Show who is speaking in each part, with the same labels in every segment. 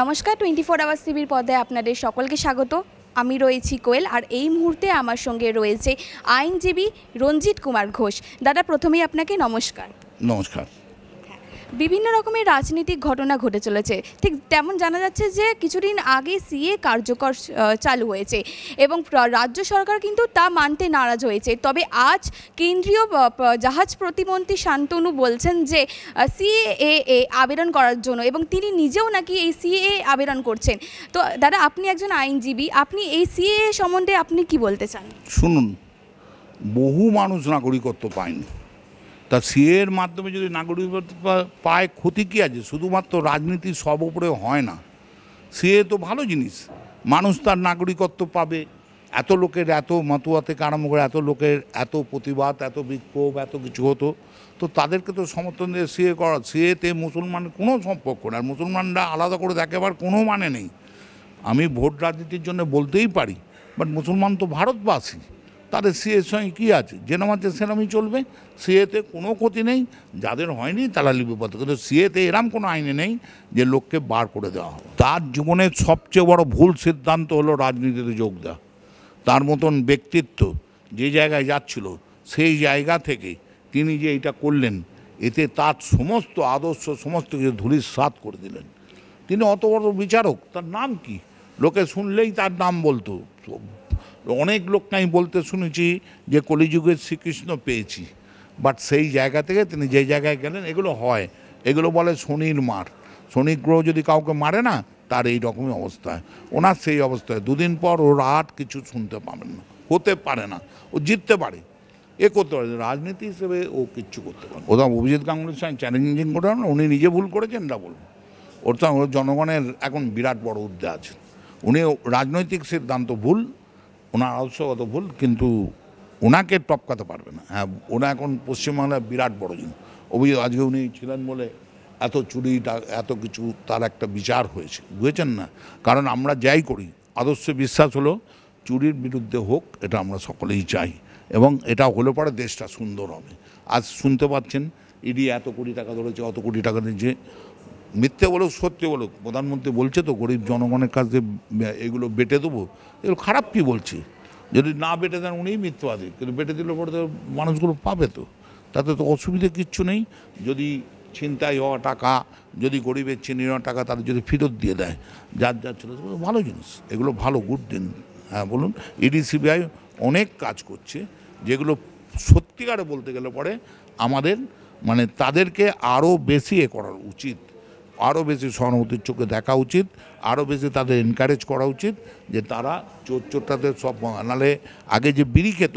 Speaker 1: নমস্কার twenty four hour টিভির পদে আপনাদের সকলকে স্বাগত আমি রয়েছি কোয়েল আর এই মুহূর্তে আমার সঙ্গে রয়েছে আইনজীবী রঞ্জিত কুমার ঘোষ দাদা প্রথমেই আপনাকে নমস্কার নমস্কার বিভিন্ন রকমের রাজনৈতিক ঘটনা ঘটে চলেছে ঠিক তেমন জানা যাচ্ছে যে কিছুদিন আগে সিএ কার্যকর চালু হয়েছে এবং রাজ্য সরকার কিন্তু তা মানতে নারাজ হয়েছে তবে আজ কেন্দ্রীয় জাহাজ প্রতিমন্ত্রী শান্তনু বলছেন যে সিএ এ আবেদন করার জন্য এবং তিনি নিজেও নাকি এই সিএ আবেদন করছেন তো দাদা আপনি একজন আইনজীবী আপনি এই সিএ সম্বন্ধে আপনি কি বলতে চান শুনুন বহু মানুষ নাগরিকত্ব পায়নি তা সিএর মাধ্যমে যদি নাগরিকত্ব পায় ক্ষতি কী আছে শুধুমাত্র রাজনীতি সব উপরে হয় না সিএ তো ভালো জিনিস মানুষ তার নাগরিকত্ব পাবে এত লোকের এত মাতুয়া থেকে আরম্ভ করে এত লোকের এত প্রতিবাদ এত বিক্ষোভ এত কিছু হতো তো তাদেরকে তো সমর্থন দিয়ে সিএ করা সিএতে মুসলমানের কোনো সম্পর্ক নেই আর মুসলমানরা আলাদা করে দেখাবার কোনো মানে নেই আমি ভোট রাজনীতির জন্য বলতেই পারি বাট মুসলমান তো ভারতবাসী তাদের সিএর সঙ্গে কী আছে যেরম আছে সেরমই চলবে সিএতে কোনো ক্ষতি নেই যাদের হয়নি তারা লিপিবদ্ধ কিন্তু সিএতে এরম কোনো আইনে নেই যে লোককে বার করে দেওয়া হবে তার জীবনের সবচেয়ে বড় ভুল সিদ্ধান্ত হলো রাজনীতিতে যোগ দেওয়া তার মতন ব্যক্তিত্ব যে জায়গায় যাচ্ছিল সেই জায়গা থেকে তিনি যে এটা করলেন এতে তার সমস্ত আদর্শ সমস্ত কিছু ধুলির সাত করে দিলেন তিনি অত বড় বিচারক তার নাম কি লোকে শুনলেই তার নাম বলতো অনেক লোককে আমি বলতে শুনেছি যে কলিযুগের শ্রীকৃষ্ণ পেয়েছি বাট সেই জায়গা থেকে তিনি যে জায়গায় গেলেন এগুলো হয় এগুলো বলে শনির মার শনি গ্রহ যদি কাউকে মারে না তার এই রকমই অবস্থায় ওনার সেই অবস্থায় দুদিন পর ও রাত কিছু শুনতে পাবেন না হতে পারে না ও জিততে পারে এ করতে পারে রাজনীতি হিসেবে ও কিচ্ছু করতে পারে ওটা অভিজিৎ গাঙ্গুলির সঙ্গে চ্যালেঞ্জিং করে উনি নিজে ভুল করেছেন না বলব ওর জনগণের এখন বিরাট বড় উদ্দে আছে উনি রাজনৈতিক সিদ্ধান্ত ভুল ওনার আলস্য অত ভুল কিন্তু ওনাকে টপকাতে পারবে না হ্যাঁ ওনা এখন পশ্চিমবাংলার বিরাট বড় জিনিস অভিযোগ আজকে উনি ছিলেন বলে এত চুরি এত কিছু তার একটা বিচার হয়েছে বুঝেছেন না কারণ আমরা যাই করি আদর্শ বিশ্বাস হলো চুরির বিরুদ্ধে হোক এটা আমরা সকলেই চাই এবং এটা হলে পরে দেশটা সুন্দর হবে আজ শুনতে পাচ্ছেন ইডি এত কোটি টাকা ধরেছে অত কোটি টাকা দিয়েছে মিথ্যে বলুক সত্যি বলুক প্রধানমন্ত্রী বলছে তো গরিব জনগণের কাছে এগুলো বেটে দেবো এগুলো খারাপ কি বলছি যদি না বেটে দেন উনিই মিথ্যবাদী কিন্তু বেটে দিলে পরে তো মানুষগুলো পাবে তো তাতে তো অসুবিধে কিচ্ছু নেই যদি ছিনতাই হওয়া টাকা যদি গরিবের চিনি হওয়া টাকা তাদের যদি ফেরত দিয়ে দেয় যার যার ছিল ভালো জিনিস এগুলো ভালো গুড দিন হ্যাঁ বলুন ইডি সিবিআই অনেক কাজ করছে যেগুলো সত্যিকারে বলতে গেলে পরে আমাদের মানে তাদেরকে আরও বেশি এ করার উচিত আরও বেশি সহানুভূতির চোখে দেখা উচিত আরও বেশি তাদের এনকারেজ করা উচিত যে তারা চোর চোর তাদের সব নাহলে আগে যে বিড়ি খেত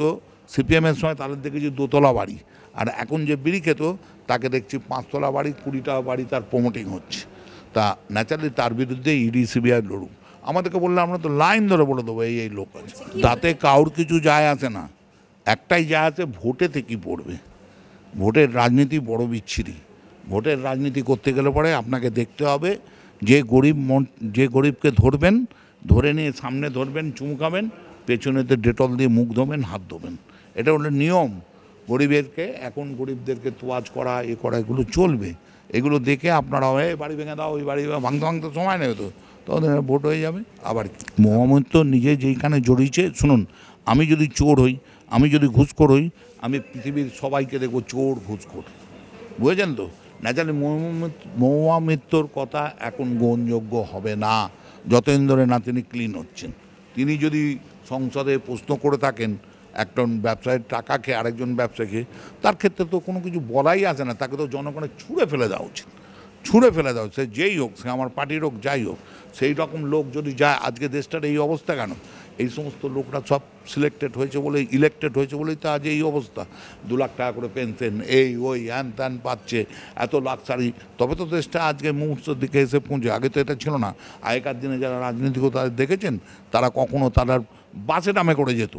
Speaker 1: সিপিএমের সময় তাদের দেখেছি দোতলা বাড়ি আর এখন যে বিড়ি খেত তাকে দেখছি পাঁচতলা বাড়ি কুড়িটা বাড়ি তার প্রমোটিং হচ্ছে তা ন্যাচারালি তার বিরুদ্ধে ইডি সিবিআই লড়ুক আমাদেরকে বললে আমরা তো লাইন ধরে বলে দেবো এই এই লোক আছে তাতে কারোর কিছু যায় আসে না একটাই যায় আছে ভোটেতে কি পড়বে ভোটের রাজনীতি বড় বিচ্ছিরি ভোটের রাজনীতি করতে গেলে পরে আপনাকে দেখতে হবে যে গরিব মন যে গরিবকে ধরবেন ধরে নিয়ে সামনে ধরবেন চুমকাবেন পেছনেতে ডেটল দিয়ে মুখ ধোবেন হাত ধোবেন এটা হলো নিয়ম গরিবেরকে এখন গরিবদেরকে তোয়াজ করা এ করা এগুলো চলবে এগুলো দেখে আপনারা এই বাড়ি ভেঙে দাও ওই বাড়ি ভাঙতে ভাঙতে সময় নেই তো তখন ভোট হয়ে যাবে আবার মোহাম্মদ তো নিজে যেইখানে জড়িয়েছে শুনুন আমি যদি চোর হই আমি যদি ঘুষখোর হই আমি পৃথিবীর সবাইকে দেখবো চোর ঘুষখোর বুঝেছেন তো না জানি মৌমামিত্রর কথা এখন গ্রহণযোগ্য হবে না যতেন্দ্রনাথ তিনি ক্লিন হচ্ছেন তিনি যদি সংসদে প্রশ্ন করে থাকেন একজন ব্যবসায়ীর খেয়ে আরেকজন খেয়ে তার ক্ষেত্রে তো কোনো কিছু বলাই আসে না তাকে তো জনগণের ছুঁড়ে ফেলে দেওয়া উচিত ছুঁড়ে ফেলে দেওয়া সে যেই হোক সে আমার পার্টির হোক যাই হোক সেই রকম লোক যদি যায় আজকে দেশটার এই অবস্থা কেন এই সমস্ত লোকরা সব সিলেক্টেড হয়েছে বলে ইলেকটেড হয়েছে বলেই তো আজ এই অবস্থা দু লাখ টাকা করে পেনশন এই ওই হ্যান ত্যান পাচ্ছে এত লাক্সারি তবে তো দেশটা আজকে মুহূর্তের দিকে এসে পৌঁছে আগে তো এটা ছিল না আগেকার দিনে যারা রাজনীতিক তাদের দেখেছেন তারা কখনো তারা বাসে নামে করে যেত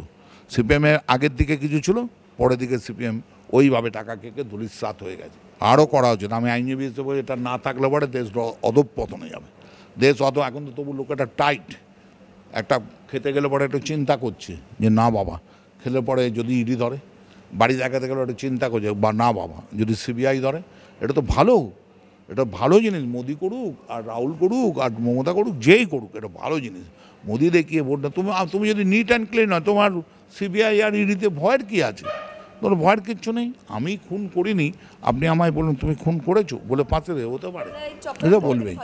Speaker 1: সিপিএমের আগের দিকে কিছু ছিল পরের দিকে সিপিএম ওইভাবে টাকা কেকে ধুলির সাত হয়ে গেছে আরও করা উচিত আমি আইনজীবী হিসেবে এটা না থাকলে পরে দেশ হয়ে যাবে দেশ অত এখন তো তবু লোক এটা টাইট একটা খেতে গেলে পরে একটু চিন্তা করছে যে না বাবা খেলে পরে যদি ইডি ধরে বাড়ি দেখাতে গেলে একটু চিন্তা করছে বা না বাবা যদি সিবিআই ধরে এটা তো ভালো এটা ভালো জিনিস মোদি করুক আর রাহুল করুক আর মমতা করুক যেই করুক এটা ভালো জিনিস মোদি দেখিয়ে ভোট না তুমি তুমি যদি নিট অ্যান্ড ক্লিন হয় তোমার সিবিআই আর ইডিতে ভয়ের কী আছে তোমার ভয়ের কিচ্ছু নেই আমি খুন করিনি আপনি আমায় বলুন তুমি খুন করেছো বলে পাঁচে হতে পারে এটা বলবেই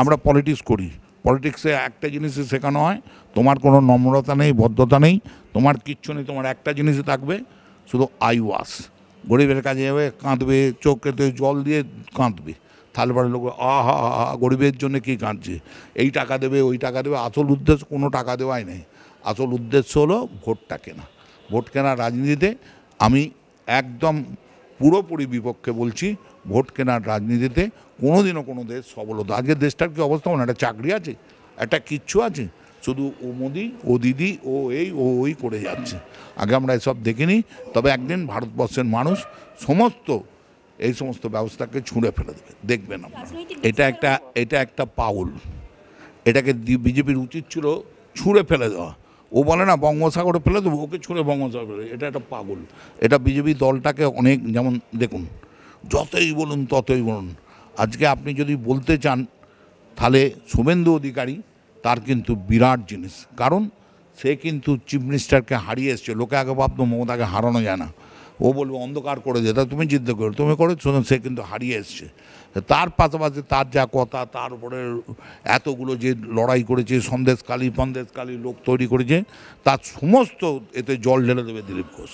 Speaker 1: আমরা পলিটিক্স করি পলিটিক্সে একটা জিনিসই শেখানো হয় তোমার কোনো নম্রতা নেই বদ্ধতা নেই তোমার কিচ্ছু নেই তোমার একটা জিনিসই থাকবে শুধু আই ওয়াস গরিবের কাজে যাবে কাঁদবে চোখেতে জল দিয়ে কাঁদবে তাহলে পরে লোক আহা আহা গরিবের জন্য কী কাঁদছে এই টাকা দেবে ওই টাকা দেবে আসল উদ্দেশ্য কোনো টাকা দেওয়াই নেই আসল উদ্দেশ্য হলো ভোটটা কেনা ভোট কেনা রাজনীতিতে আমি একদম পুরোপুরি বিপক্ষে বলছি ভোট কেনার রাজনীতিতে কোনো দিনও কোনো দেশ সবল হতো আজকের দেশটার কি অবস্থা মানে একটা চাকরি আছে একটা কিচ্ছু আছে শুধু ও মোদি ও দিদি ও এই ও ওই করে যাচ্ছে আগে আমরা এসব দেখিনি তবে একদিন ভারতবর্ষের মানুষ সমস্ত এই সমস্ত ব্যবস্থাকে ছুঁড়ে ফেলে দেবে দেখবেন আপনারা এটা একটা এটা একটা পাউল এটাকে বিজেপির উচিত ছিল ছুঁড়ে ফেলে দেওয়া ও বলে না বঙ্গোপসাগরে ফেলে দেবো ওকে ছুঁড়ে বঙ্গোপসাগরে এটা একটা পাগল এটা বিজেপি দলটাকে অনেক যেমন দেখুন যতই বলুন ততই বলুন আজকে আপনি যদি বলতে চান তাহলে শুভেন্দু অধিকারী তার কিন্তু বিরাট জিনিস কারণ সে কিন্তু চিফ মিনিস্টারকে হারিয়ে এসছে লোকে আগে ভাবতো মমতাকে হারানো যায় না ও বলবে অন্ধকার করে যে তা তুমি জিদ্দ করো তুমি করে শুনুন সে কিন্তু হারিয়ে এসছে তার পাশাপাশি তার যা কথা তার উপরে এতগুলো যে লড়াই করেছে সন্দেশকালী ফন্দেশকালী লোক তৈরি করেছে তার সমস্ত এতে জল ঢেলে দেবে দিলীপ ঘোষ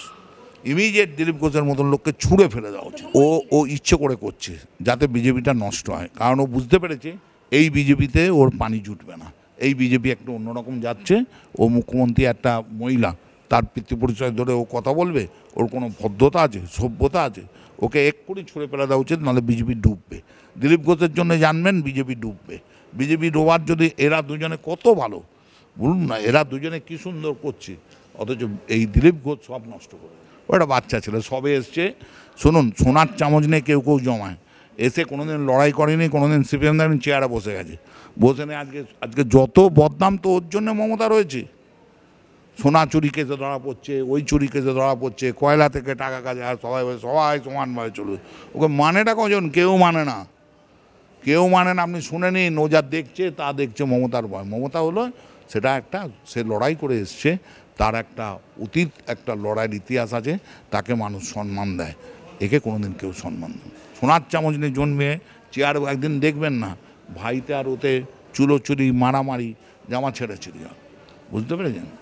Speaker 1: ইমিডিয়েট দিলীপ ঘোষের মতন লোককে ছুঁড়ে ফেলে দেওয়া উচিত ও ও ইচ্ছে করে করছে যাতে বিজেপিটা নষ্ট হয় কারণ ও বুঝতে পেরেছে এই বিজেপিতে ওর পানি জুটবে না এই বিজেপি একটু অন্যরকম যাচ্ছে ও মুখ্যমন্ত্রী একটা মহিলা তার পিতৃপরিচয় ধরে ও কথা বলবে ওর কোনো ভদ্রতা আছে সভ্যতা আছে ওকে এক করে ছুঁড়ে ফেলা দেওয়া উচিত নাহলে বিজেপি ডুববে দিলীপ ঘোষের জন্য জানবেন বিজেপি ডুববে বিজেপি ডোবার যদি এরা দুজনে কত ভালো বলুন না এরা দুজনে কী সুন্দর করছে অথচ এই দিলীপ ঘোষ সব নষ্ট করে ওটা বাচ্চা ছিল সবে এসছে শুনুন সোনার চামচ নিয়ে কেউ কেউ জমায় এসে কোনোদিন লড়াই করেনি কোনোদিন সিপিএম দেখেন চেয়ারে বসে গেছে বসে নেই আজকে আজকে যত বদনাম তো ওর জন্য মমতা রয়েছে সোনা চুরি কেসে ধরা পড়ছে ওই চুরি কেসে ধরা পড়ছে কয়লা থেকে টাকা কাজে আর সবাই সবাই সমানভাবে চলবে ওকে মানেটা কজন কেউ মানে না কেউ মানে না আপনি শুনে নিন ও যা দেখছে তা দেখছে মমতার ভয় মমতা হলো সেটা একটা সে লড়াই করে এসছে তার একটা অতীত একটা লড়াইয়ের ইতিহাস আছে তাকে মানুষ সম্মান দেয় একে কোনোদিন কেউ সম্মান দেয় সোনার চামচ নিয়ে জন্মে চেয়ার একদিন দেখবেন না ভাইতে আর ওতে চুলো চুরি মারামারি জামা ছেড়ে হয় বুঝতে পেরেছেন